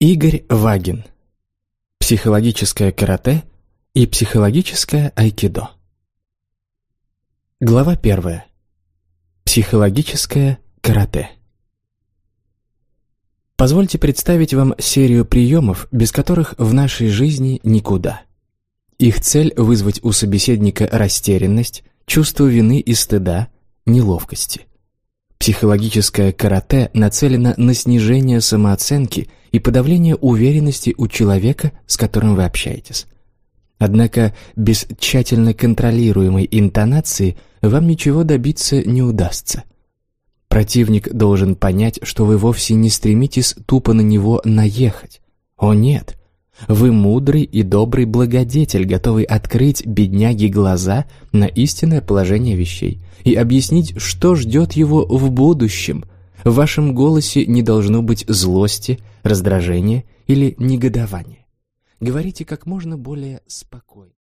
Игорь Вагин. Психологическое карате и психологическое айкидо. Глава первая. Психологическое карате. Позвольте представить вам серию приемов, без которых в нашей жизни никуда. Их цель – вызвать у собеседника растерянность, чувство вины и стыда, неловкости. Психологическое карате нацелено на снижение самооценки и подавление уверенности у человека, с которым вы общаетесь. Однако без тщательно контролируемой интонации вам ничего добиться не удастся. Противник должен понять, что вы вовсе не стремитесь тупо на него наехать. О нет, вы мудрый и добрый благодетель, готовый открыть бедняге глаза на истинное положение вещей и объяснить, что ждет его в будущем. В вашем голосе не должно быть злости, раздражения или негодования. Говорите как можно более спокойно.